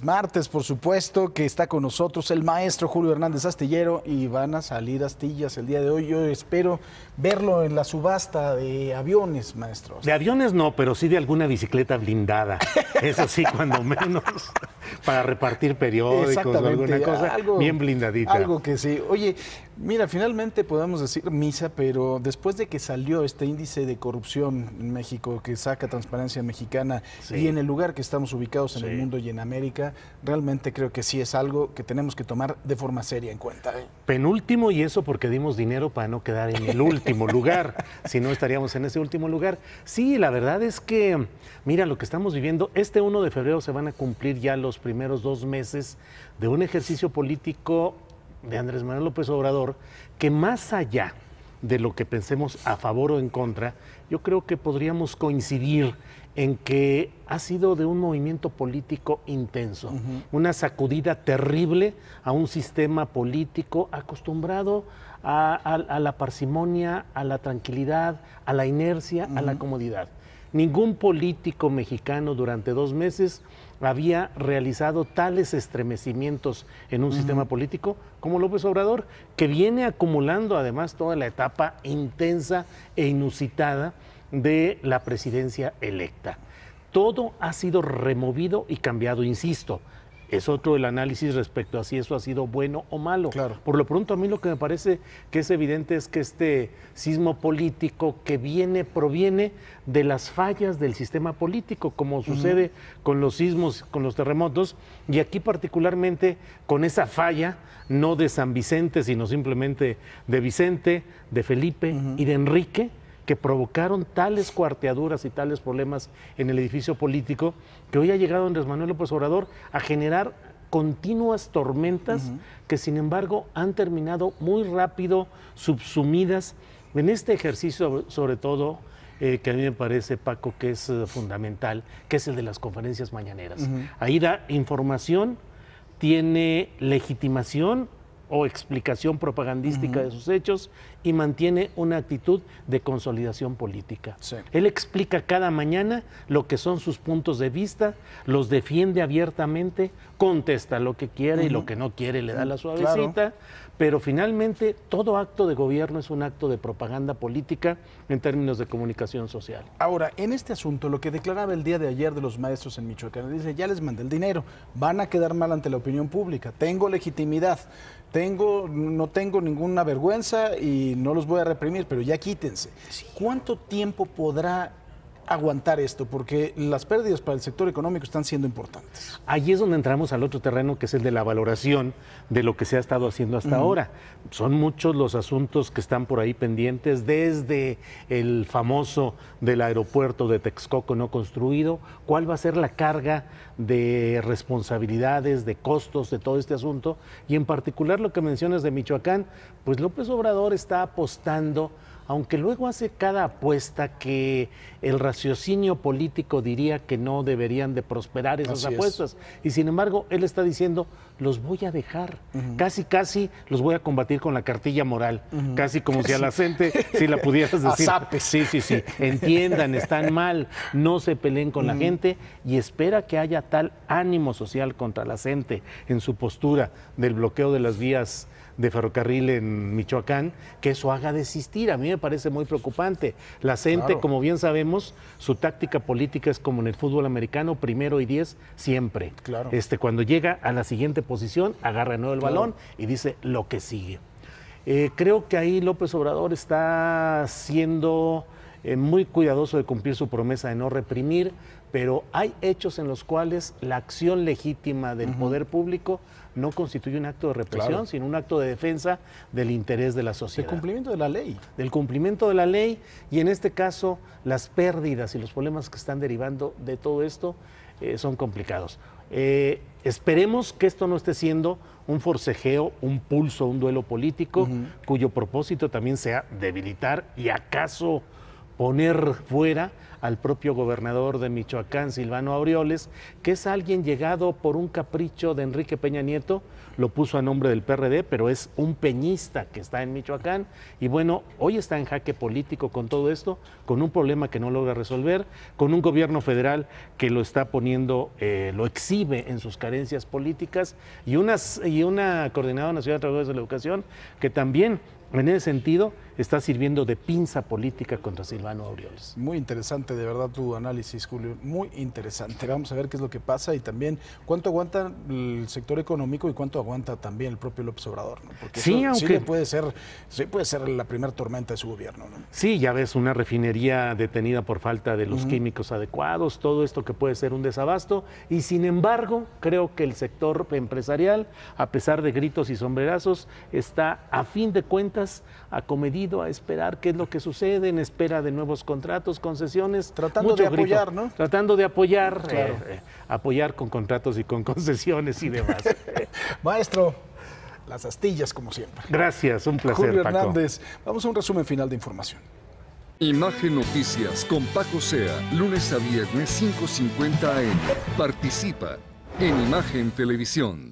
martes, por supuesto, que está con nosotros el maestro Julio Hernández Astillero y van a salir astillas el día de hoy. Yo espero verlo en la subasta de aviones, maestros De aviones no, pero sí de alguna bicicleta blindada. Eso sí, cuando menos para repartir periódicos o alguna cosa algo, bien blindadita. Algo que sí. Oye, mira, finalmente podemos decir misa, pero después de que salió este índice de corrupción en México que saca Transparencia Mexicana y en el lugar que estamos ubicados en el mundo y en América, realmente creo que sí es algo que tenemos que tomar de forma seria en cuenta. ¿eh? Penúltimo y eso porque dimos dinero para no quedar en el último lugar, si no estaríamos en ese último lugar. Sí, la verdad es que, mira, lo que estamos viviendo, este 1 de febrero se van a cumplir ya los primeros dos meses de un ejercicio político de Andrés Manuel López Obrador que más allá de lo que pensemos a favor o en contra, yo creo que podríamos coincidir en que ha sido de un movimiento político intenso, una sacudida terrible a un sistema político acostumbrado a, la parsimonia, a la tranquilidad, a la inercia, a la comodidad. Ningún político mexicano durante dos meses había realizado tales estremecimientos en un sistema político como López Obrador, que viene acumulando además toda la etapa intensa e inusitada de la presidencia electa. Todo ha sido removido y cambiado, insisto, es otro el análisis respecto a si eso ha sido bueno o malo. Por lo pronto, a mí lo que me parece que es evidente es que este sismo político que viene proviene de las fallas del sistema político, como sucede con los sismos, con los terremotos, y aquí particularmente con esa falla, no de San Vicente, sino simplemente de Vicente, de Felipe y de Enrique, que provocaron tales cuarteaduras y tales problemas en el edificio político que hoy ha llegado Andrés Manuel López Obrador a generar continuas tormentas que sin embargo han terminado muy rápido subsumidas en este ejercicio sobre todo eh, que a mí me parece, Paco, que es eh, fundamental, que es el de las conferencias mañaneras. Ahí da información, tiene legitimación, o explicación propagandística de sus hechos y mantiene una actitud de consolidación política. Él explica cada mañana lo que son sus puntos de vista, los defiende abiertamente, contesta lo que quiere y lo que no quiere le da la suavecita, pero finalmente todo acto de gobierno es un acto de propaganda política en términos de comunicación social. Ahora, en este asunto, lo que declaraba el día de ayer de los maestros en Michoacán, dice, ya les mandé el dinero, van a quedar mal ante la opinión pública, tengo legitimidad tengo, no tengo ninguna vergüenza y no los voy a reprimir, pero ya quítense. ¿Cuánto tiempo podrá aguantar esto? Porque las pérdidas para el sector económico están siendo importantes. Allí es donde entramos al otro terreno, que es el de la valoración de lo que se ha estado haciendo hasta ahora. Son muchos los asuntos que están por ahí pendientes, desde el famoso del aeropuerto de Texcoco no construido, cuál va a ser la carga de responsabilidades, de costos de todo este asunto, y en particular lo que mencionas de Michoacán, pues López Obrador está apostando aunque luego hace cada apuesta que el raciocinio político diría que no deberían de prosperar esas apuestas. Y sin embargo, él está diciendo, los voy a dejar, casi, casi los voy a combatir con la cartilla moral, casi como si a la gente, si la pudieras decir, sí, sí, sí, entiendan, están mal, no se peleen con la gente y espera que haya tal ánimo social contra la gente en su postura del bloqueo de las vías de ferrocarril en Michoacán, que eso haga desistir. A mí me parece muy preocupante. La gente, como bien sabemos, su táctica política es como en el fútbol americano, primero y diez siempre. Claro. Este, cuando llega a la siguiente posición, agarra de nuevo el balón y dice lo que sigue. Eh, creo que ahí López Obrador está siendo eh, muy cuidadoso de cumplir su promesa de no reprimir, pero hay hechos en los cuales la acción legítima del poder público no constituye un acto de represión, sino un acto de defensa del interés de la sociedad. Del cumplimiento de la ley. Del cumplimiento de la ley y en este caso las pérdidas y los problemas que están derivando de todo esto eh, son complicados. Eh, esperemos que esto no esté siendo un forcejeo, un pulso, un duelo político, cuyo propósito también sea debilitar y acaso poner fuera al propio gobernador de Michoacán, Silvano Aureoles, que es alguien llegado por un capricho de Enrique Peña Nieto, lo puso a nombre del PRD, pero es un peñista que está en Michoacán y bueno, hoy está en jaque político con todo esto, con un problema que no logra resolver, con un gobierno federal que lo está poniendo, eh, lo exhibe en sus carencias políticas y, unas, y una coordinadora nacional de trabajadores de la educación que también en ese sentido está sirviendo de pinza política contra Silvano. Muy interesante, de verdad, tu análisis, Julio. Muy interesante. Vamos a ver qué es lo que pasa y también cuánto aguanta el sector económico y cuánto aguanta también el propio López Obrador. Porque sí, aunque... puede ser, puede ser la primera tormenta de su gobierno. Sí, ya ves, una refinería detenida por falta de los químicos adecuados, todo esto que puede ser un desabasto. Y sin embargo, creo que el sector empresarial, a pesar de gritos y sombrerazos, está a fin de cuentas acomedido a esperar qué es lo que sucede en espera de nuevos contratos, concesiones. Tratando de apoyar, ¿no? Tratando de apoyar, eh, eh, apoyar con contratos y con concesiones y demás. Maestro, las astillas como siempre. Gracias, un placer. Julio Hernández, vamos a un resumen final de información. Imagen Noticias con Paco Sea, lunes a viernes 5.50 AM. Participa en Imagen Televisión.